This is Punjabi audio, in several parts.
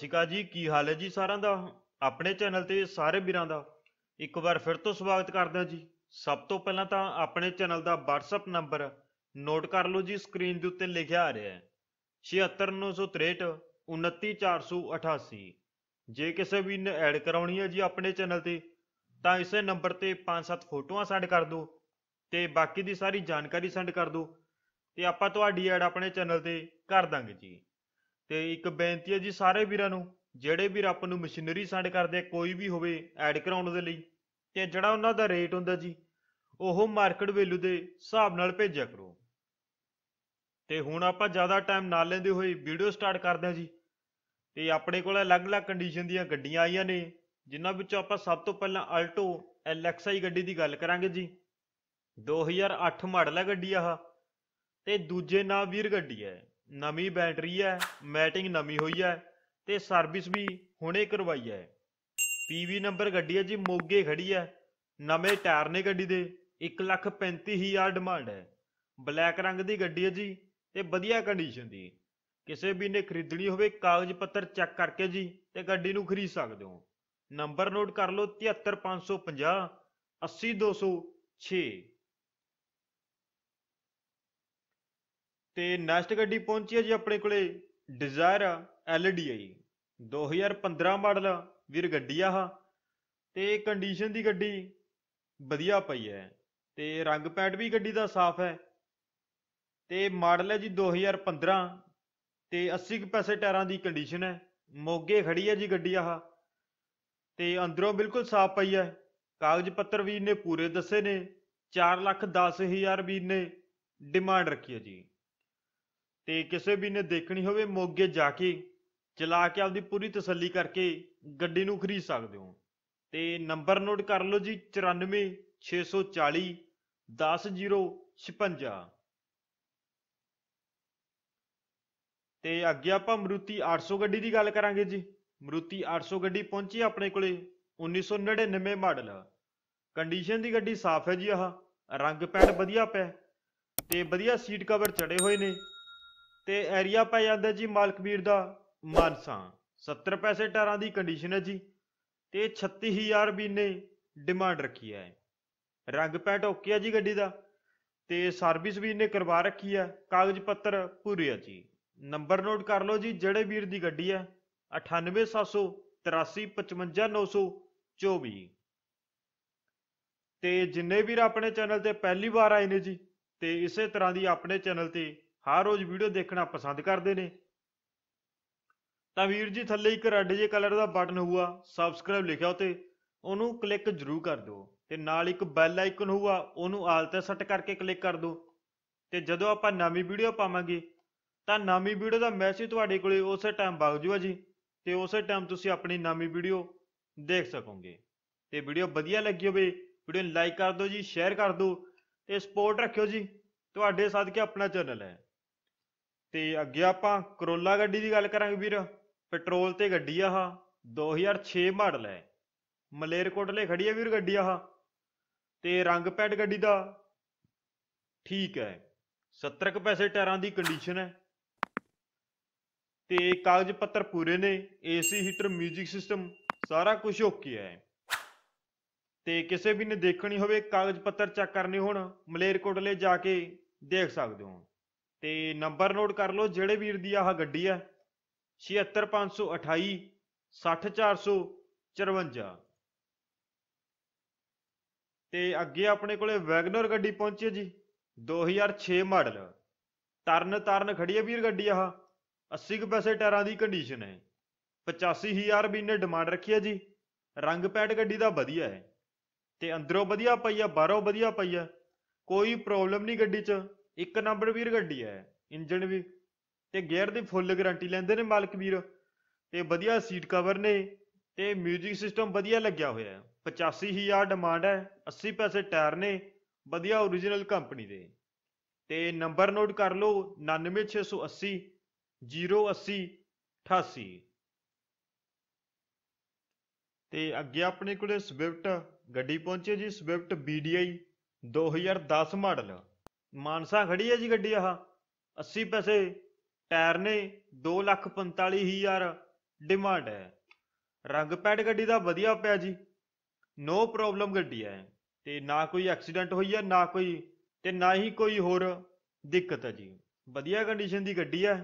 ਸ਼੍ਰੀ ਜੀ ਕੀ ਹਾਲ ਹੈ ਜੀ ਸਾਰਿਆਂ ਦਾ ਆਪਣੇ ਚੈਨਲ ਤੇ ਸਾਰੇ ਵੀਰਾਂ ਦਾ ਇੱਕ ਵਾਰ ਫਿਰ ਤੋਂ ਸਵਾਗਤ ਕਰਦੇ ਹਾਂ ਜੀ ਸਭ ਤੋਂ ਪਹਿਲਾਂ ਤਾਂ ਆਪਣੇ ਚੈਨਲ ਦਾ WhatsApp ਨੰਬਰ ਨੋਟ ਕਰ ਲਓ ਜੀ ਸਕਰੀਨ ਦੇ ਉੱਤੇ ਲਿਖਿਆ ਆ ਰਿਹਾ ਹੈ 76963 ਜੇ ਕਿਸੇ ਵੀ ਨੇ ਐਡ ਕਰਾਉਣੀ ਹੈ ਜੀ ਆਪਣੇ ਚੈਨਲ ਤੇ ਤਾਂ ਇਸੇ ਨੰਬਰ ਤੇ 5-7 ਫੋਟੋਆਂ ਸੈਂਡ ਕਰ ਦਿਓ ਤੇ ਬਾਕੀ ਦੀ ਸਾਰੀ ਜਾਣਕਾਰੀ ਸੈਂਡ ਕਰ ਦਿਓ ਤੇ ਆਪਾਂ ਤੁਹਾਡੀ ਐਡ ਆਪਣੇ ਚੈਨਲ ਤੇ ਕਰ ਦਾਂਗੇ ਜੀ ਤੇ ਇੱਕ ਬੇਨਤੀ ਹੈ ਜੀ ਸਾਰੇ ਵੀਰਾਂ ਨੂੰ ਜਿਹੜੇ ਵੀਰ ਆਪਾਂ ਨੂੰ ਮਸ਼ੀਨਰੀ ਸੈਂਡ ਕਰਦੇ ਕੋਈ ਵੀ ਹੋਵੇ ਐਡ ਕਰਾਉਣ ਦੇ ਲਈ ਤੇ ਜਿਹੜਾ ਉਹਨਾਂ ਦਾ ਰੇਟ ਹੁੰਦਾ ਜੀ ਉਹ ਮਾਰਕੀਟ ਵੈਲਿਊ ਦੇ ਹਿਸਾਬ ਨਾਲ ਭੇਜਿਆ ਕਰੋ ਤੇ ਹੁਣ ਆਪਾਂ ਜ਼ਿਆਦਾ ਟਾਈਮ ਨਾ ਲੈਂਦੇ ਹੋਏ ਵੀਡੀਓ ਸਟਾਰਟ ਕਰਦੇ ਹਾਂ ਜੀ ਤੇ ਆਪਣੇ ਕੋਲ ਅਲੱਗ-ਅਲੱਗ ਕੰਡੀਸ਼ਨ ਦੀਆਂ ਗੱਡੀਆਂ ਆਈਆਂ ਨੇ ਜਿਨ੍ਹਾਂ ਵਿੱਚੋਂ ਆਪਾਂ ਸਭ ਤੋਂ ਪਹਿਲਾਂ ਅਲਟੋ ਐਲਐਕਸਆਈ ਗੱਡੀ ਦੀ ਗੱਲ ਕਰਾਂਗੇ ਜੀ 2008 ਮਾਡਲ ਹੈ ਗੱਡੀ ਆਹ ਤੇ ਦੂਜੇ ਨਾਂ ਵੀਰ ਗੱਡੀ ਹੈ ਨਵੀਂ ਬੈਟਰੀ ਹੈ ਮੈਟਿੰਗ ਨਵੀਂ ਹੋਈ ਹੈ ਤੇ ਸਰਵਿਸ ਵੀ ਹੁਣੇ ਕਰਵਾਈ ਹੈ ਪੀਵੀ ਨੰਬਰ ਗੱਡੀ ਹੈ ਜੀ ਮੋਗੇ ਖੜੀ ਹੈ ਨਵੇਂ ਟਾਇਰ ਨੇ ਗੱਡੀ ਦੇ 135000 ਡਿਮਾਂਡ ਹੈ ਬਲੈਕ ਰੰਗ ਦੀ ਗੱਡੀ ਹੈ ਜੀ ਤੇ ਵਧੀਆ ਕੰਡੀਸ਼ਨ ਦੀ ਕਿਸੇ ਵੀ ਨੇ ਖਰੀਦਣੀ ਹੋਵੇ ਕਾਗਜ਼ ਪੱਤਰ ਚੈੱਕ ਕਰਕੇ ਜੀ ਤੇ ਗੱਡੀ ਨੂੰ ਖਰੀਦ ਸਕਦੇ ਹੋ ਨੰਬਰ ਨੋਟ ਕਰ ਲਓ 73550 80206 ਤੇ ਨੈਕਸਟ ਗੱਡੀ ਪਹੁੰਚੀ ਹੈ ਜੀ ਆਪਣੇ ਕੋਲੇ ਡਿਜ਼ਾਇਰ ਐਲਡੀ 2015 ਮਾਡਲ ਵੀਰ ਗੱਡੀ ਆਹ ਤੇ ਕੰਡੀਸ਼ਨ ਦੀ ਗੱਡੀ ਵਧੀਆ ਪਈ ਹੈ ਤੇ ਰੰਗ ਪੈਂਟ ਵੀ ਗੱਡੀ ਦਾ ਸਾਫ਼ ਹੈ ਤੇ ਮਾਡਲ ਹੈ ਜੀ 2015 ਤੇ 80 ਕੁ ਪੈਸੇ ਟਾਇਰਾਂ ਦੀ ਕੰਡੀਸ਼ਨ ਹੈ ਮੋਗੇ ਖੜੀ ਹੈ ਜੀ ਗੱਡੀ ਆਹ ਤੇ ਅੰਦਰੋਂ ਬਿਲਕੁਲ ਸਾਫ਼ ਪਈ ਹੈ ਕਾਗਜ਼ ਪੱਤਰ ਵੀ ਨੇ ਪੂਰੇ ਦੱਸੇ ਨੇ 4 ਲੱਖ 10 ਹਜ਼ਾਰ ਵੀਰ ਨੇ ਡਿਮਾਂਡ ਰੱਖੀ ਹੈ ਜੀ ਤੇ ਕਿਸੇ ਵੀ ਨੇ ਦੇਖਣੀ ਹੋਵੇ ਮੋਗੇ ਜਾ ਕੇ ਚਲਾ ਕੇ ਆਪਦੀ ਪੂਰੀ ਤਸੱਲੀ ਕਰਕੇ ਗੱਡੀ ਨੂੰ ਖਰੀਦ ਸਕਦੇ ਹੋ ਤੇ ਨੰਬਰ ਨੋਟ ਕਰ ਲਓ ਜੀ 94 640 10056 ਤੇ ਅੱਗੇ ਆਪਾਂ ਮਰੂਤੀ 800 ਗੱਡੀ ਦੀ ਗੱਲ ਕਰਾਂਗੇ ਜੀ ਮਰੂਤੀ 800 ਗੱਡੀ ਪਹੁੰਚੀ ਆਪਣੇ ਕੋਲੇ 1999 ਮਾਡਲ ਕੰਡੀਸ਼ਨ ਦੀ ਗੱਡੀ ਸਾਫ਼ ਹੈ ਜੀ ਆਹ ਰੰਗ ਪੈਂਟ ਵਧੀਆ ਪਿਆ ਤੇ ਵਧੀਆ ਸੀਟ ਕਵਰ ਚੜੇ ਹੋਏ ਨੇ ਤੇ ਏਰੀਆ ਪੈ ਜਾਂਦਾ ਜੀ ਮਾਲਕਵੀਰ ਦਾ ਮਾਨਸਾ 70 ਪੈਸੇ ਟਾਰਾਂ ਦੀ ਕੰਡੀਸ਼ਨ ਹੈ ਜੀ ਤੇ 36000 ਵੀ ਨੇ ਡਿਮਾਂਡ ਰੱਖੀ ਹੈ ਰੰਗ ਪੈਂਟ ਓਕੇ ਆ ਜੀ ਗੱਡੀ ਦਾ ਤੇ ਸਰਵਿਸ ਵੀ ਇਹਨੇ ਕਰਵਾ ਰੱਖੀ ਹੈ ਕਾਗਜ਼ ਪੱਤਰ ਪੂਰੇ ਆ ਜੀ ਨੰਬਰ ਨੋਟ ਕਰ ਲਓ ਜੀ ਜਿਹੜੇ ਵੀਰ ਦੀ ਗੱਡੀ ਹੈ 9873855924 ਤੇ ਜਿੰਨੇ ਵੀਰ ਆਪਣੇ ਚੈਨਲ ਤੇ ਪਹਿਲੀ ਵਾਰ ਆਏ ਨੇ ਜੀ ਤੇ ਇਸੇ ਤਰ੍ਹਾਂ ਦੀ ਆਪਣੇ ਚੈਨਲ ਤੇ ਹਰ ਰੋਜ਼ ਵੀਡੀਓ ਦੇਖਣਾ ਪਸੰਦ ਕਰਦੇ ਨੇ ਤਾਂ ਵੀਰ ਜੀ ਥੱਲੇ ਇੱਕ ਰੈੱਡ ਜੇ ਕਲਰ ਦਾ ਬਟਨ ਹੋਊਗਾ ਸਬਸਕ੍ਰਾਈਬ ਲਿਖਿਆ ਉੱਤੇ ਉਹਨੂੰ ਕਲਿੱਕ ਜ਼ਰੂਰ ਕਰ ਦਿਓ ਤੇ ਨਾਲ ਇੱਕ ਬੈਲ ਆਈਕਨ ਹੋਊਗਾ ਉਹਨੂੰ ਆਲ ਤੇ ਸੈੱਟ ਕਰਕੇ ਕਲਿੱਕ ਕਰ ਦਿਓ ਤੇ ਜਦੋਂ ਆਪਾਂ ਨਵੀਂ ਵੀਡੀਓ ਪਾਵਾਂਗੇ ਤਾਂ ਨਵੀਂ ਵੀਡੀਓ ਦਾ ਮੈਸੇਜ ਤੁਹਾਡੇ ਕੋਲੇ ਉਸੇ ਟਾਈਮ ਵਗ ਜੂਗਾ ਜੀ ਤੇ ਉਸੇ ਟਾਈਮ ਤੁਸੀਂ ਆਪਣੀ ਨਵੀਂ ਵੀਡੀਓ ਦੇਖ ਸਕੋਗੇ ਤੇ ਵੀਡੀਓ ਵਧੀਆ ਲੱਗੀ ਹੋਵੇ ਵੀਡੀਓ ਨੂੰ ਲਾਈਕ ਕਰ ਦਿਓ ਜੀ ਸ਼ੇਅਰ ਕਰ ਦਿਓ ਤੇ ਸਪੋਰਟ ਰੱਖਿਓ ਜੀ ਤੁਹਾਡੇ ਸਾਥ ਕੇ ਆਪਣਾ ਚੈਨਲ ਹੈ ਤੇ ਅੱਗੇ ਆਪਾਂ ਕਰੋਲਾ ਗੱਡੀ ਦੀ ਗੱਲ ਕਰਾਂਗੇ ਵੀਰ ਪੈਟਰੋਲ ਤੇ ਗੱਡੀ ਆਹ 2006 ਮਾਡਲ ਹੈ ਮਲੇਰਕੋਟਲੇ ਖੜੀ ਹੈ ਵੀਰ ਗੱਡੀ ਆਹ ਤੇ ਰੰਗ ਪੈਡ ਗੱਡੀ ਦਾ ਠੀਕ ਹੈ 70 ਕੁ ਪੈਸੇ ਟਾਇਰਾਂ ਦੀ ਕੰਡੀਸ਼ਨ ਹੈ ਤੇ ਕਾਗਜ਼ ਪੱਤਰ ਪੂਰੇ ਨੇ ਏਸੀ ਹੀਟਰ 뮤직 ਸਿਸਟਮ ਸਾਰਾ ਕੁਝ ਓਕੇ ਹੈ ਤੇ ਕਿਸੇ ਵੀ ਨੇ ਦੇਖਣੀ ਹੋਵੇ ਕਾਗਜ਼ ਪੱਤਰ ਚੈੱਕ ਕਰਨੇ ਹੋਣ ਮਲੇਰਕੋਟਲੇ ਜਾ ਕੇ ਦੇਖ ਸਕਦੇ ਹੋ ਤੇ ਨੰਬਰ ਨੋਟ ਕਰ ਲਓ ਜਿਹੜੇ ਵੀਰ ਦੀ ਆਹ ਗੱਡੀ ਹੈ 76528 60454 ਤੇ ਅੱਗੇ ਆਪਣੇ ਕੋਲੇ ਵੈਗਨਰ ਗੱਡੀ ਪਹੁੰਚੀ ਹੈ ਜੀ 2006 ਮਾਡਲ ਤਰਨ ਤਰਨ ਖੜੀ ਹੈ ਵੀਰ ਗੱਡੀ ਆਹ 80 ਕੁ ਪੈਸੇ ਟਾਇਰਾਂ ਦੀ ਕੰਡੀਸ਼ਨ ਹੈ 85000 ਵੀ ਨੇ ਡਿਮਾਂਡ ਰੱਖੀ ਹੈ ਜੀ ਰੰਗ ਪੈਟ ਗੱਡੀ ਦਾ ਵਧੀਆ ਹੈ ਤੇ ਅੰਦਰੋਂ ਵਧੀਆ ਪਈ ਆ ਬਾਹਰੋਂ ਵਧੀਆ ਪਈ ਆ ਕੋਈ ਪ੍ਰੋਬਲਮ ਨਹੀਂ ਗੱਡੀ 'ਚ ਇੱਕ ਨੰਬਰ ਵੀਰ ਗੱਡੀ ਹੈ ਇੰਜਣ ਵੀ ਤੇ ਗੇਅਰ ਦੀ ਫੁੱਲ ਗਾਰੰਟੀ ਲੈਂਦੇ ਨੇ ਮਾਲਕ ਵੀਰ ਤੇ ਵਧੀਆ ਸੀਟ ਕਵਰ ਨੇ ਤੇ 뮤직 ਸਿਸਟਮ ਵਧੀਆ ਲੱਗਿਆ ਹੋਇਆ ਹੈ 85000 ਡਿਮਾਂਡ ਹੈ 80 ਪੈਸੇ ਟਾਇਰ ਨੇ ਵਧੀਆ origignal ਕੰਪਨੀ ਦੇ ਤੇ ਨੰਬਰ ਨੋਟ ਕਰ ਲਓ 99680 080 88 ਤੇ ਅੱਗੇ ਆਪਣੇ ਕੋਲੇ ਸਵਿਫਟ ਗੱਡੀ ਪਹੁੰਚੇ ਜੀ ਸਵਿਫਟ BDI 2010 ਮਾਡਲ ਮਾਨਸਾ ਖੜੀ ਹੈ ਜੀ ਗੱਡੀ ਆਹ 80 ਪੈਸੇ ਟਾਇਰ ਨੇ 245000 ਡਿਮਾਂਡ ਹੈ ਰੰਗ ਪੈਡ ਗੱਡੀ ਦਾ ਵਧੀਆ ਪਿਆ ਜੀ ਨੋ ਪ੍ਰੋਬਲਮ ਗੱਡੀ ਹੈ ਤੇ ਨਾ ਕੋਈ ਐਕਸੀਡੈਂਟ ਹੋਈ ਹੈ ਨਾ ਕੋਈ ਤੇ ਨਾ ਹੀ ਕੋਈ ਹੋਰ ਦਿੱਕਤ ਹੈ ਜੀ ਵਧੀਆ ਕੰਡੀਸ਼ਨ ਦੀ ਗੱਡੀ ਹੈ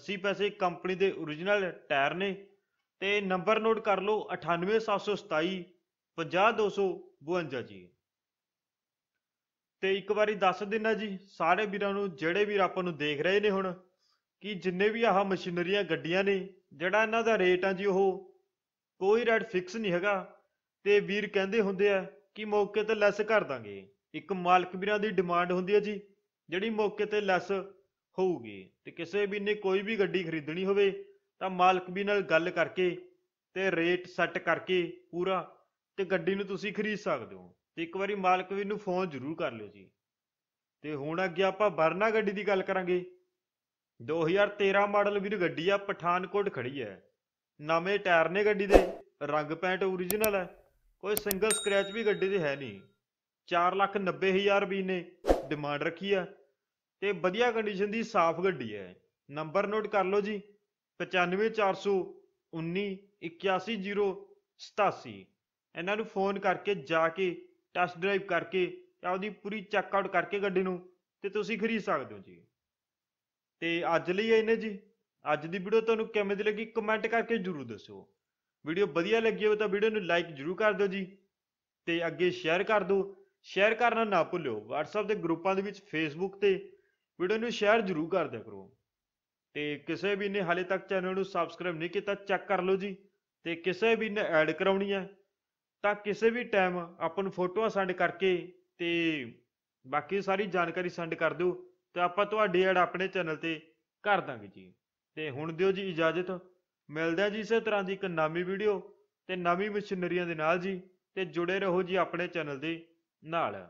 80 ਪੈਸੇ ਕੰਪਨੀ ਦੇ origignal ਟਾਇਰ ਨੇ ਤੇ ਨੰਬਰ ਨੋਟ ਕਰ ਲਓ 98727 50252 ਜੀ ਤੇ ਇੱਕ ਵਾਰੀ ਦੱਸ ਦਿੰਨਾ ਜੀ ਸਾਰੇ ਵੀਰਾਂ ਨੂੰ ਜਿਹੜੇ ਵੀਰ ਆਪਾਂ ਨੂੰ ਦੇਖ ਰਹੇ ਨੇ ਹੁਣ ਕਿ ਜਿੰਨੇ ਵੀ ਆਹ ਮਸ਼ੀਨਰੀਆਂ ਗੱਡੀਆਂ ਨੇ ਜਿਹੜਾ ਇਹਨਾਂ ਦਾ ਰੇਟ ਆ ਜੀ ਉਹ ਕੋਈ ਰੇਟ ਫਿਕਸ ਨਹੀਂ ਹੈਗਾ ਤੇ ਵੀਰ ਕਹਿੰਦੇ ਹੁੰਦੇ ਆ ਕਿ ਮੌਕੇ ਤੇ ਲੈਸ ਕਰ ਦਾਂਗੇ ਇੱਕ ਮਾਲਕ ਵੀਰਾਂ ਦੀ ਡਿਮਾਂਡ ਹੁੰਦੀ ਹੈ ਜੀ ਜਿਹੜੀ ਮੌਕੇ ਤੇ ਲੈਸ ਹੋਊਗੀ ਤੇ ਕਿਸੇ ਵੀ ਨੇ ਕੋਈ ਵੀ ਗੱਡੀ ਖਰੀਦਣੀ ਹੋਵੇ ਤਾਂ ਮਾਲਕ ਵੀ ਨਾਲ ਗੱਲ ਕਰਕੇ ਤੇ ਰੇਟ ਸੈੱਟ ਕਰਕੇ ਪੂਰਾ ਤੇ ਗੱਡੀ ਨੂੰ ਤੁਸੀਂ ਖਰੀਦ ਸਕਦੇ ਹੋ ਤੇ ਇੱਕ ਵਾਰੀ ਮਾਲਕ ਵੀ ਨੂੰ ਫੋਨ ਜ਼ਰੂਰ ਕਰ ਲਿਓ ਜੀ ਤੇ ਹੁਣ ਅੱਗੇ ਆਪਾਂ ਵਰਨਾ ਗੱਡੀ ਦੀ ਗੱਲ ਕਰਾਂਗੇ 2013 ਮਾਡਲ ਵੀਰ ਗੱਡੀ ਆ ਪਠਾਨਕੋਟ ਖੜੀ ਹੈ ਨਵੇਂ ਟਾਇਰ ਨੇ ਗੱਡੀ ਦੇ ਰੰਗ ਪੈਂਟ origignal ਹੈ ਕੋਈ ਸਿੰਗਲ ਸਕ੍ਰੈਚ ਵੀ ਗੱਡੀ ਦੇ ਹੈ ਨਹੀਂ 490000 ਰੁਪਏ ਨੇ ਡਿਮਾਂਡ ਰੱਖੀ ਆ ਤੇ ਵਧੀਆ ਕੰਡੀਸ਼ਨ ਦੀ ਸਾਫ਼ ਗੱਡੀ ਹੈ ਨੰਬਰ ਨੋਟ ਕਰ ਲਓ ਜੀ 9541191087 ਇਹਨਾਂ ਨੂੰ ਫੋਨ ਕਰਕੇ ਜਾ ਕੇ ਟੈਸਟ ਡਰਾਈਵ ਕਰਕੇ ਜਾਂ ਉਹਦੀ ਪੂਰੀ ਚੈੱਕ ਆਊਟ ਕਰਕੇ ਗੱਡੀ ਨੂੰ ਤੇ ਤੁਸੀਂ ਖਰੀਦ ਸਕਦੇ ਹੋ ਜੀ ਤੇ ਅੱਜ ਲਈ ਇਹਨੇ ਜੀ ਅੱਜ ਦੀ ਵੀਡੀਓ ਤੁਹਾਨੂੰ ਕਿਵੇਂ ਦੀ ਲੱਗੀ ਕਮੈਂਟ ਕਰਕੇ ਜਰੂਰ ਦੱਸਿਓ ਵੀਡੀਓ ਵਧੀਆ ਲੱਗੀ ਹੋਵੇ ਤਾਂ ਵੀਡੀਓ ਨੂੰ ਲਾਈਕ ਜਰੂਰ ਕਰ ਦਿਓ ਜੀ ਤੇ ਅੱਗੇ ਸ਼ੇਅਰ ਕਰ ਦਿਓ ਸ਼ੇਅਰ ਕਰਨਾ ਨਾ ਭੁੱਲਿਓ WhatsApp ਦੇ ਗਰੁੱਪਾਂ ਦੇ ਵਿੱਚ Facebook ਤੇ ਵੀਡੀਓ ਨੂੰ ਸ਼ੇਅਰ ਜਰੂਰ ਕਰ ਦਿਆ ਕਰੋ ਤੇ ਕਿਸੇ ਵੀ ਨੇ ਹਾਲੇ ਤੱਕ ਚੈਨਲ ਨੂੰ ਸਬਸਕ੍ਰਾਈਬ ਨਹੀਂ ਕੀਤਾ ਚੈੱਕ ਕਰ ਲਓ ਜੀ ਤੇ ਕਿਸੇ ਵੀ ਨੇ ਐਡ ਕਰਾਉਣੀ ਹੈ ਤਾਂ ਕਿਸੇ ਵੀ ਟਾਈਮ ਆਪਾਂ ਨੂੰ ਫੋਟੋਆਂ ਸੈਂਡ ਕਰਕੇ ਤੇ ਬਾਕੀ ਸਾਰੀ ਜਾਣਕਾਰੀ ਸੈਂਡ ਕਰ ਦਿਓ ਤੇ ਆਪਾਂ ਤੁਹਾਡੀ ਐਡ ਆਪਣੇ ਚੈਨਲ ਤੇ ਕਰ ਦਾਂਗੇ ਜੀ ਤੇ ਹੁਣ ਦਿਓ ਜੀ ਇਜਾਜ਼ਤ ਮਿਲਦੇ ਆ ਜੀ ਇਸੇ ਤਰ੍ਹਾਂ ਦੀ ਇੱਕ ਨਵੀਂ ਵੀਡੀਓ ਤੇ ਨਵੀਂ ਮਸ਼ੀਨਰੀਆਂ ਦੇ ਨਾਲ ਜੀ ਤੇ ਜੁੜੇ ਰਹੋ ਜੀ ਆਪਣੇ ਚੈਨਲ ਦੇ ਨਾਲ